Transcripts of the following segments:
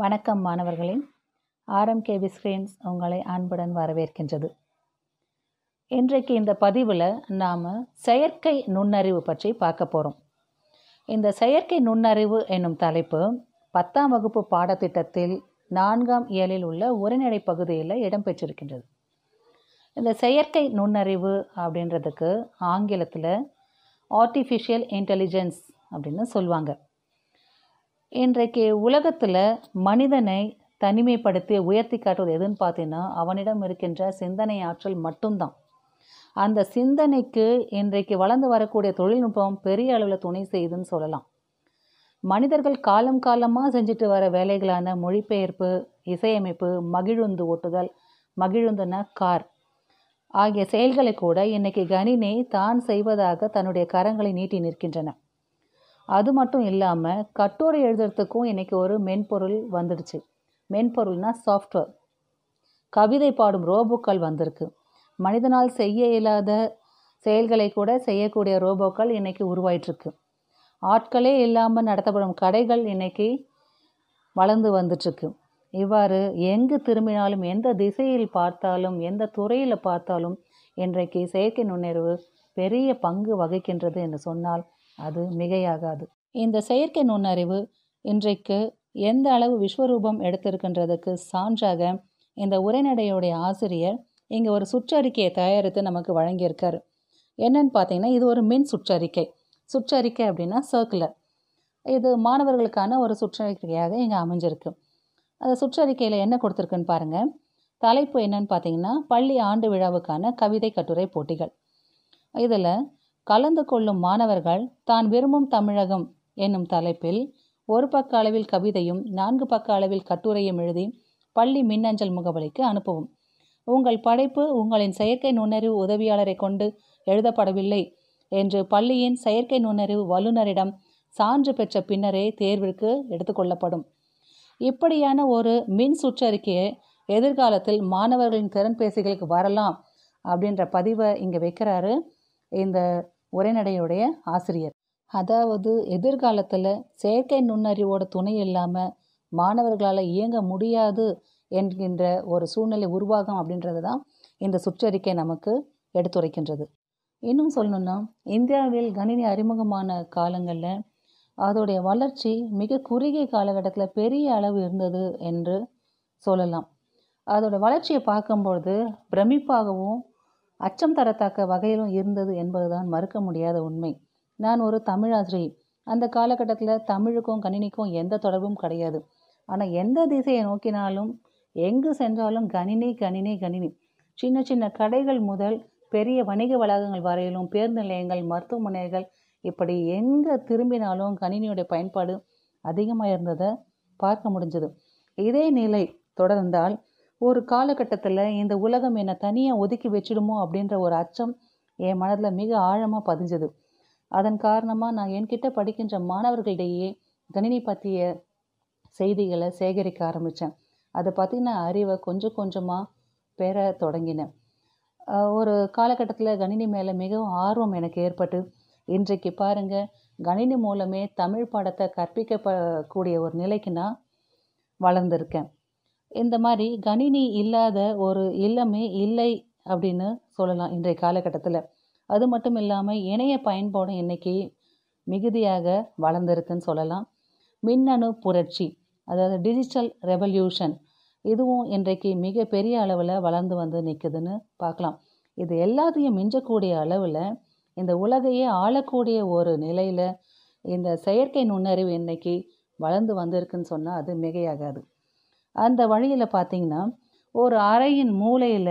வணக்கம் மாணவர்களே KV screens உங்களை அன்புடன் வரவேற்கின்றது இன்றைக்கு இந்த பதிவில் நாம் செயற்கை நுண்ணறிவு பற்றி பார்க்க போகிறோம் இந்த செயற்கை நுண்ணறிவு என்னும் தலைப்பு பத்தாம் வகுப்பு பாடத்திட்டத்தில் நான்காம் இயலில் உள்ள உரைநடை பகுதியில் இடம்பெற்றிருக்கின்றது இந்த செயற்கை நுண்ணறிவு அப்படின்றதுக்கு ஆங்கிலத்தில் ஆர்டிஃபிஷியல் இன்டெலிஜென்ஸ் அப்படின்னு சொல்லுவாங்க இன்றைக்கு உலகத்தில் மனிதனை தனிமைப்படுத்தி உயர்த்தி காட்டுவது எதுன்னு பார்த்தீங்கன்னா அவனிடம் இருக்கின்ற சிந்தனை ஆற்றல் மட்டும்தான் அந்த சிந்தனைக்கு இன்றைக்கு வளர்ந்து வரக்கூடிய தொழில்நுட்பம் பெரிய அளவில் துணை செய்யுதுன்னு சொல்லலாம் மனிதர்கள் காலம் காலமாக செஞ்சுட்டு வர வேலைகளான மொழிபெயர்ப்பு இசையமைப்பு மகிழுந்து ஓட்டுதல் மகிழுந்தன கார் ஆகிய செயல்களை கூட இன்னைக்கு கணினி தான் செய்வதாக தன்னுடைய கரங்களை நீட்டி நிற்கின்றன அது மட்டும் இல்லாமல் கட்டுரை எழுதுறதுக்கும் இன்றைக்கி ஒரு மென்பொருள் வந்துடுச்சு மென்பொருள்னால் சாஃப்ட்வேர் கவிதை பாடும் ரோபோக்கள் வந்திருக்கு மனிதனால் செய்ய இயலாத செயல்களை கூட செய்யக்கூடிய ரோபோக்கள் இன்றைக்கி உருவாயிட்ருக்கு ஆட்களே இல்லாமல் நடத்தப்படும் கடைகள் இன்றைக்கி வளர்ந்து வந்துட்டுருக்கு இவ்வாறு எங்கு திரும்பினாலும் எந்த திசையில் பார்த்தாலும் எந்த துறையில் பார்த்தாலும் இன்றைக்கு செயற்கை நுண்ணறிவு பெரிய பங்கு வகிக்கின்றது என்று சொன்னால் அது மிகையாகாது இந்த செயற்கை நுண்ணறிவு இன்றைக்கு எந்த அளவு விஸ்வரூபம் எடுத்திருக்கின்றதுக்கு சான்றாக இந்த உரைநடையுடைய ஆசிரியர் இங்கே ஒரு சுற்றறிக்கையை தயாரித்து நமக்கு வழங்கியிருக்காரு என்னன்னு பார்த்தீங்கன்னா இது ஒரு மின் சுற்றறிக்கை சுற்றறிக்கை அப்படின்னா சர்க்குலர் இது மாணவர்களுக்கான ஒரு சுற்றறிக்கையாக இங்கே அமைஞ்சிருக்கு அந்த சுற்றறிக்கையில் என்ன கொடுத்துருக்குன்னு பாருங்கள் தலைப்பு என்னன்னு பார்த்தீங்கன்னா பள்ளி ஆண்டு விழாவுக்கான கவிதை கட்டுரை போட்டிகள் இதில் கலந்து கொள்ளும் மாணவர்கள் தான் விரும்பும் தமிழகம் என்னும் தலைப்பில் ஒரு பக்க அளவில் கவிதையும் நான்கு பக்க அளவில் கட்டுரையும் எழுதி பள்ளி மின்னஞ்சல் முகவரிக்கு அனுப்பவும் உங்கள் படைப்பு உங்களின் செயற்கை நுண்ணறிவு உதவியாளரை கொண்டு எழுதப்படவில்லை என்று பள்ளியின் செயற்கை நுண்ணறிவு வல்லுநரிடம் சான்று பெற்ற பின்னரே தேர்விற்கு எடுத்துக்கொள்ளப்படும் இப்படியான ஒரு மின் சுற்றறிக்கையை எதிர்காலத்தில் மாணவர்களின் திறன்பேசிகளுக்கு வரலாம் அப்படின்ற பதிவை இங்கே வைக்கிறாரு இந்த உரைநடையுடைய ஆசிரியர் அதாவது எதிர்காலத்தில் செயற்கை நுண்ணறிவோட துணை இல்லாமல் மாணவர்களால் இயங்க முடியாது என்கின்ற ஒரு சூழ்நிலை உருவாகும் அப்படின்றது தான் இந்த சுற்றறிக்கை நமக்கு எடுத்துரைக்கின்றது இன்னும் சொல்லணும்னா இந்தியாவில் கணினி அறிமுகமான காலங்களில் அதோடைய வளர்ச்சி மிக குறுகிய காலகட்டத்தில் பெரிய அளவு இருந்தது என்று சொல்லலாம் அதோடய வளர்ச்சியை பார்க்கும்பொழுது பிரமிப்பாகவும் அச்சம் தரத்தக்க வகையிலும் இருந்தது என்பதுதான் மறுக்க முடியாத உண்மை நான் ஒரு தமிழாசிரியை அந்த காலகட்டத்தில் தமிழுக்கும் கணினிக்கும் எந்த தொடர்பும் கிடையாது ஆனால் எந்த திசையை நோக்கினாலும் எங்கு சென்றாலும் கணினி கணினி கணினி சின்ன சின்ன கடைகள் முதல் பெரிய வணிக வளாகங்கள் வரையிலும் பேருந்து நிலையங்கள் மருத்துவமனைகள் இப்படி எங்கே திரும்பினாலும் கணினியுடைய பயன்பாடு அதிகமாக இருந்ததை பார்க்க முடிஞ்சது இதே நிலை தொடர்ந்தால் ஒரு காலகட்டத்தில் இந்த உலகம் என்னை தனியாக ஒதுக்கி வச்சிடுமோ அப்படின்ற ஒரு அச்சம் என் மனதில் மிக ஆழமாக பதிஞ்சது அதன் காரணமாக நான் என்கிட்ட படிக்கின்ற மாணவர்களிடையே கணினி பற்றிய செய்திகளை சேகரிக்க ஆரம்பித்தேன் அதை நான் அறிவை கொஞ்சம் கொஞ்சமாக பெற தொடங்கினேன் ஒரு காலகட்டத்தில் கணினி மேலே மிகவும் ஆர்வம் எனக்கு ஏற்பட்டு இன்றைக்கு பாருங்கள் கணினி மூலமே தமிழ் பாடத்தை கற்பிக்கப்படக்கூடிய கூடிய ஒரு நிலைக்கு நான் வளர்ந்துருக்கேன் இந்த மாதிரி கணினி இல்லாத ஒரு இல்லமே இல்லை அப்படின்னு சொல்லலாம் இன்றைய காலகட்டத்தில் அது மட்டும் இல்லாமல் இணைய பயன்பாடும் இன்றைக்கி மிகுதியாக வளர்ந்துருக்குன்னு சொல்லலாம் மின்னணு புரட்சி அதாவது டிஜிட்டல் ரெவல்யூஷன் இதுவும் இன்றைக்கு மிக பெரிய அளவில் வளர்ந்து வந்து நிற்குதுன்னு பார்க்கலாம் இது எல்லாத்தையும் மிஞ்சக்கூடிய அளவில் இந்த உலகையே ஆளக்கூடிய ஒரு நிலையில் இந்த செயற்கை நுண்ணறிவு இன்றைக்கி வளர்ந்து வந்திருக்குன்னு சொன்னால் அது மிகையாகாது அந்த வழியில் பார்த்தீங்கன்னா ஒரு அறையின் மூலையில்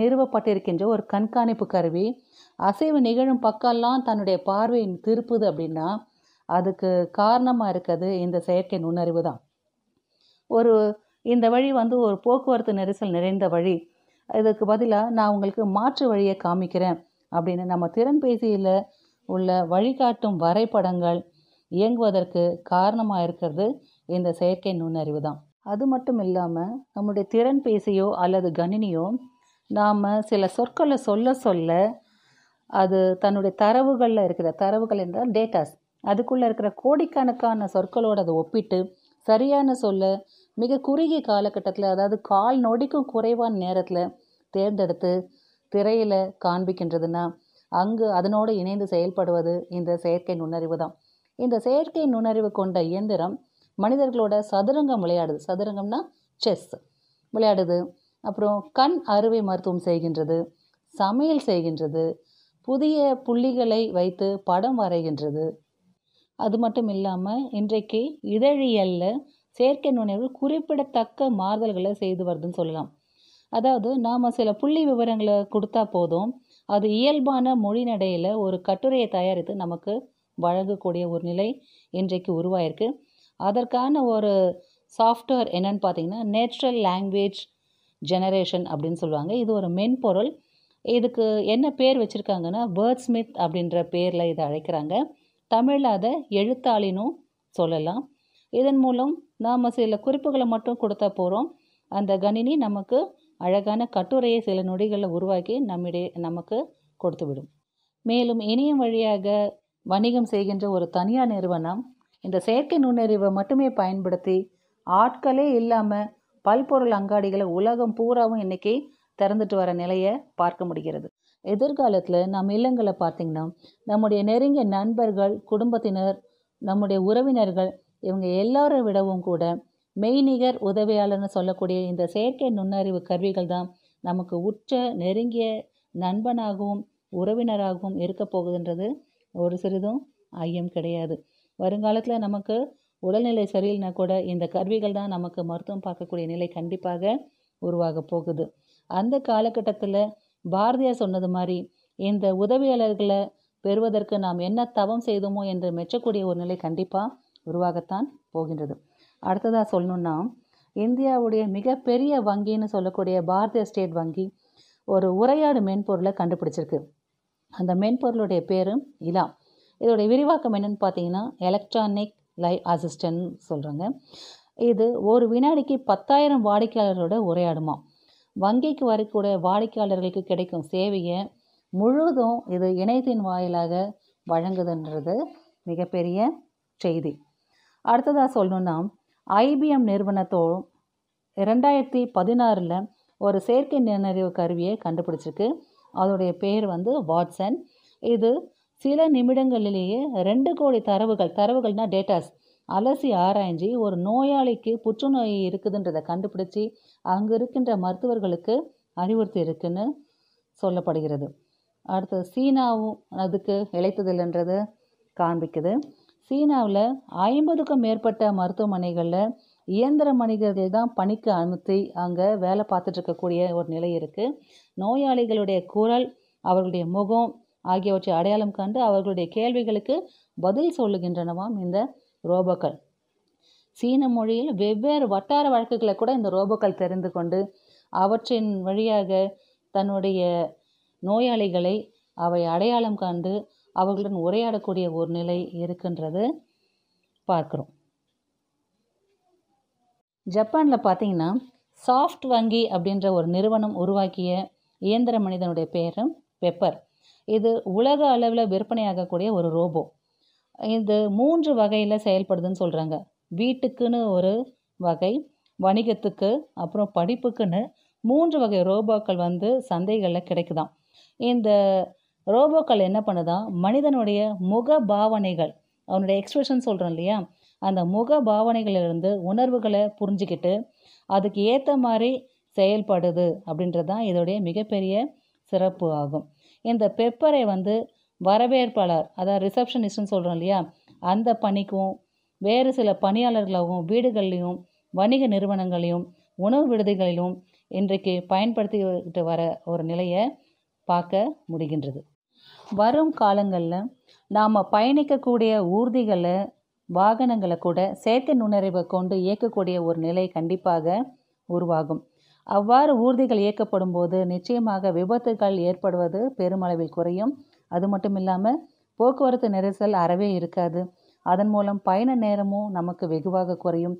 நிறுவப்பட்டிருக்கின்ற ஒரு கண்காணிப்பு கருவி அசைவு நிகழும் பக்கம்லாம் தன்னுடைய பார்வையின் திருப்புது அப்படின்னா அதுக்கு காரணமாக இருக்கிறது இந்த செயற்கை நுண்ணறிவு தான் ஒரு இந்த வழி வந்து ஒரு போக்குவரத்து நெரிசல் நிறைந்த வழி இதுக்கு பதிலாக நான் உங்களுக்கு மாற்று வழியை காமிக்கிறேன் அப்படின்னு நம்ம திறன்பேசியில் உள்ள வழிகாட்டும் வரைபடங்கள் இயங்குவதற்கு காரணமாக இருக்கிறது இந்த செயற்கை நுண்ணறிவு தான் அது மட்டும் இல்லாமல் நம்முடைய திறன் பேசியோ அல்லது கணினியோ நாம் சில சொற்களை சொல்ல சொல்ல அது தன்னுடைய தரவுகளில் இருக்கிற தரவுகள் என்றால் டேட்டாஸ் அதுக்குள்ளே இருக்கிற கோடிக்கணக்கான சொற்களோடு அதை ஒப்பிட்டு சரியான சொல்ல மிக குறுகிய காலகட்டத்தில் அதாவது கால் நொடிக்கும் குறைவான நேரத்தில் தேர்ந்தெடுத்து திரையில் காண்பிக்கின்றதுன்னா அங்கு அதனோடு இணைந்து செயல்படுவது இந்த செயற்கை நுண்ணறிவு தான் இந்த செயற்கை நுண்ணறிவு கொண்ட இயந்திரம் மனிதர்களோட சதுரங்கம் விளையாடுது சதுரங்கம்னா செஸ் விளையாடுது அப்புறம் கண் அறுவை மருத்துவம் செய்கின்றது சமையல் செய்கின்றது புதிய புள்ளிகளை வைத்து படம் வரைகின்றது அது மட்டும் இல்லாமல் இன்றைக்கு இதழியலில் செயற்கை நுண்ணறிவு குறிப்பிடத்தக்க மாறுதல்களை செய்து வருதுன்னு சொல்லலாம் அதாவது நாம் சில புள்ளி விவரங்களை கொடுத்தா போதும் அது இயல்பான மொழி ஒரு கட்டுரையை தயாரித்து நமக்கு வழங்கக்கூடிய ஒரு நிலை இன்றைக்கு உருவாயிருக்கு அதற்கான ஒரு சாஃப்ட்வேர் என்னன்னு பார்த்தீங்கன்னா நேச்சுரல் லாங்குவேஜ் ஜெனரேஷன் அப்படின்னு சொல்லுவாங்க இது ஒரு மென்பொருள் இதுக்கு என்ன பேர் வச்சுருக்காங்கன்னா வேர்ட் ஸ்மித் அப்படின்ற பேரில் இதை அழைக்கிறாங்க தமிழில் அதை எழுத்தாளினும் சொல்லலாம் இதன் மூலம் நாம் சில குறிப்புகளை மட்டும் கொடுத்த போகிறோம் அந்த கணினி நமக்கு அழகான கட்டுரையை சில நொடிகளில் உருவாக்கி நம்மிடையே நமக்கு கொடுத்துவிடும் மேலும் இணையம் வழியாக வணிகம் செய்கின்ற ஒரு தனியார் நிறுவனம் இந்த செயற்கை நுண்ணறிவை மட்டுமே பயன்படுத்தி ஆட்களே இல்லாமல் பல்பொருள் அங்காடிகளை உலகம் பூராவும் இன்றைக்கி திறந்துட்டு வர நிலையை பார்க்க முடிகிறது எதிர்காலத்தில் நம் இல்லங்களை பார்த்திங்கன்னா நம்முடைய நெருங்கிய நண்பர்கள் குடும்பத்தினர் நம்முடைய உறவினர்கள் இவங்க எல்லாரும் விடவும் கூட மெய்நிகர் உதவியாளர்னு சொல்லக்கூடிய இந்த செயற்கை நுண்ணறிவு கருவிகள் தான் நமக்கு உற்ற நெருங்கிய நண்பனாகவும் உறவினராகவும் இருக்க போகுதுன்றது ஒரு சிறிதும் ஐயம் கிடையாது வருங்காலத்தில் நமக்கு உடல்நிலை சரியில்லைனா கூட இந்த கருவிகள் தான் நமக்கு மருத்துவம் பார்க்கக்கூடிய நிலை கண்டிப்பாக உருவாக போகுது அந்த காலகட்டத்தில் பாரதியார் சொன்னது மாதிரி இந்த உதவியாளர்களை பெறுவதற்கு நாம் என்ன தவம் செய்தோமோ என்று மெச்சக்கூடிய ஒரு நிலை கண்டிப்பாக உருவாகத்தான் போகின்றது அடுத்ததாக சொல்லணுன்னா இந்தியாவுடைய மிகப்பெரிய வங்கின்னு சொல்லக்கூடிய பாரதிய ஸ்டேட் வங்கி ஒரு உரையாடு மென்பொருளை கண்டுபிடிச்சிருக்கு அந்த மென்பொருளுடைய பேரும் இலா இதோடைய விரிவாக்கம் என்னென்னு பார்த்தீங்கன்னா எலக்ட்ரானிக் லைவ் அசிஸ்டன்ட் சொல்கிறாங்க இது ஒரு வினாடிக்கு பத்தாயிரம் வாடிக்கையாளரோட உரையாடுமா வங்கிக்கு வரக்கூடிய வாடிக்கையாளர்களுக்கு கிடைக்கும் சேவையை முழுவதும் இது இணையத்தின் வாயிலாக வழங்குதுன்றது மிகப்பெரிய செய்தி அடுத்ததாக சொல்லணும்னா ஐபிஎம் நிறுவனத்தோ இரண்டாயிரத்தி பதினாறில் ஒரு செயற்கை நுண்ணறிவு கருவியை கண்டுபிடிச்சிருக்கு அதோடைய பேர் வந்து வாட்சன் இது சில நிமிடங்களிலேயே ரெண்டு கோடி தரவுகள் தரவுகள்னா டேட்டாஸ் அலசி ஆராய்ஞ்சி ஒரு நோயாளிக்கு புற்றுநோய் இருக்குதுன்றதை கண்டுபிடிச்சி அங்கே இருக்கின்ற மருத்துவர்களுக்கு அறிவுறுத்தி இருக்குன்னு சொல்லப்படுகிறது அடுத்து சீனாவும் அதுக்கு இழைத்ததில்லைன்றது காண்பிக்குது சீனாவில் ஐம்பதுக்கும் மேற்பட்ட மருத்துவமனைகளில் இயந்திர மனிதர்கள் தான் பணிக்கு அனுமதி அங்கே வேலை பார்த்துட்ருக்கக்கூடிய ஒரு நிலை இருக்குது நோயாளிகளுடைய குரல் அவர்களுடைய முகம் ஆகியவற்றை அடையாளம் கண்டு அவர்களுடைய கேள்விகளுக்கு பதில் சொல்லுகின்றனவாம் இந்த ரோபோக்கள் சீன மொழியில் வெவ்வேறு வட்டார வழக்குகளை கூட இந்த ரோபோக்கள் தெரிந்து கொண்டு அவற்றின் வழியாக தன்னுடைய நோயாளிகளை அவை அடையாளம் கண்டு அவர்களுடன் உரையாடக்கூடிய ஒரு நிலை இருக்கின்றது பார்க்குறோம் ஜப்பானில் பார்த்தீங்கன்னா சாஃப்ட் வங்கி அப்படின்ற ஒரு நிறுவனம் உருவாக்கிய இயந்திர மனிதனுடைய பேரும் பெப்பர் இது உலக அளவில் விற்பனை ஆகக்கூடிய ஒரு ரோபோ இது மூன்று வகையில் செயல்படுதுன்னு சொல்கிறாங்க வீட்டுக்குன்னு ஒரு வகை வணிகத்துக்கு அப்புறம் படிப்புக்குன்னு மூன்று வகை ரோபோக்கள் வந்து சந்தைகளில் கிடைக்குதான் இந்த ரோபோக்கள் என்ன பண்ணுதான் மனிதனுடைய முக பாவனைகள் அவனுடைய எக்ஸ்பிரஷன் சொல்கிறோம் இல்லையா அந்த முக பாவனைகளிலிருந்து உணர்வுகளை புரிஞ்சுக்கிட்டு அதுக்கு ஏற்ற மாதிரி செயல்படுது அப்படின்றது தான் இதோடைய மிகப்பெரிய சிறப்பு ஆகும் இந்த பெப்பரை வந்து வரவேற்பாளர் அதாவது ரிசப்ஷனிஸ்ட்னு சொல்கிறோம் இல்லையா அந்த பணிக்கும் வேறு சில பணியாளர்களாகவும் வீடுகள்லையும் வணிக நிறுவனங்களையும் உணவு விடுதிகளிலும் இன்றைக்கு பயன்படுத்திக்கிட்டு வர ஒரு நிலையை பார்க்க முடிகின்றது வரும் காலங்களில் நாம் பயணிக்கக்கூடிய ஊர்திகளை வாகனங்களை கூட செயற்கை நுண்ணறிவை கொண்டு இயக்கக்கூடிய ஒரு நிலை கண்டிப்பாக உருவாகும் அவ்வாறு ஊர்திகள் இயக்கப்படும் போது நிச்சயமாக விபத்துகள் ஏற்படுவது பெருமளவில் குறையும் அது மட்டும் இல்லாமல் போக்குவரத்து நெரிசல் அறவே இருக்காது அதன் மூலம் பயண நேரமும் நமக்கு வெகுவாக குறையும்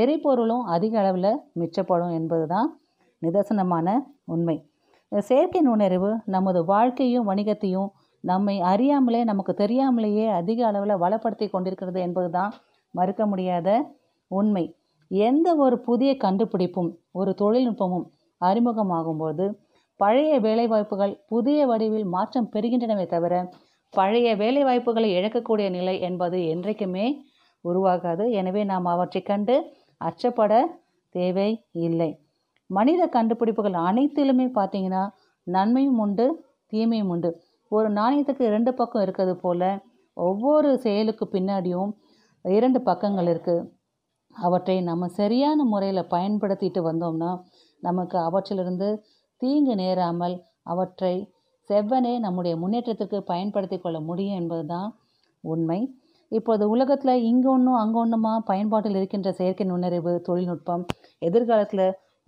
எரிபொருளும் அதிக அளவில் மிச்சப்படும் என்பது தான் நிதர்சனமான உண்மை செயற்கை நுண்ணறிவு நமது வாழ்க்கையும் வணிகத்தையும் நம்மை அறியாமலே நமக்கு தெரியாமலேயே அதிக அளவில் வளப்படுத்தி கொண்டிருக்கிறது என்பது தான் மறுக்க முடியாத உண்மை எந்த ஒரு புதிய கண்டுபிடிப்பும் ஒரு தொழில்நுட்பமும் அறிமுகமாகும்போது பழைய வேலைவாய்ப்புகள் புதிய வடிவில் மாற்றம் பெறுகின்றனவே தவிர பழைய வேலைவாய்ப்புகளை இழக்கக்கூடிய நிலை என்பது என்றைக்குமே உருவாகாது எனவே நாம் அவற்றை கண்டு அச்சப்பட தேவை இல்லை மனித கண்டுபிடிப்புகள் அனைத்திலுமே பார்த்தீங்கன்னா நன்மையும் உண்டு தீமையும் உண்டு ஒரு நாணயத்துக்கு இரண்டு பக்கம் இருக்கிறது போல் ஒவ்வொரு செயலுக்கு பின்னாடியும் இரண்டு பக்கங்கள் இருக்குது அவற்றை நம்ம சரியான முறையில் பயன்படுத்திட்டு வந்தோம்னா நமக்கு அவற்றிலிருந்து தீங்கு நேராமல் அவற்றை செவ்வனே நம்முடைய முன்னேற்றத்திற்கு பயன்படுத்தி கொள்ள முடியும் என்பது தான் உண்மை இப்போது உலகத்தில் இங்கே ஒன்றும் அங்கே ஒன்றுமா பயன்பாட்டில் இருக்கின்ற செயற்கை நுண்ணறிவு தொழில்நுட்பம் எதிர்காலத்தில்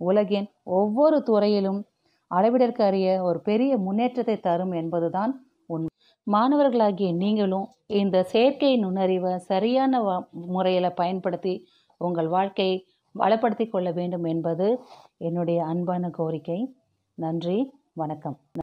உலகின் ஒவ்வொரு துறையிலும் அளவிடற்கு அறிய ஒரு பெரிய முன்னேற்றத்தை தரும் என்பது தான் உண்மை மாணவர்களாகிய நீங்களும் இந்த செயற்கை நுண்ணறிவை சரியான முறையில் பயன்படுத்தி உங்கள் வாழ்க்கையை வளப்படுத்தி கொள்ள வேண்டும் என்பது என்னுடைய அன்பான கோரிக்கை நன்றி வணக்கம்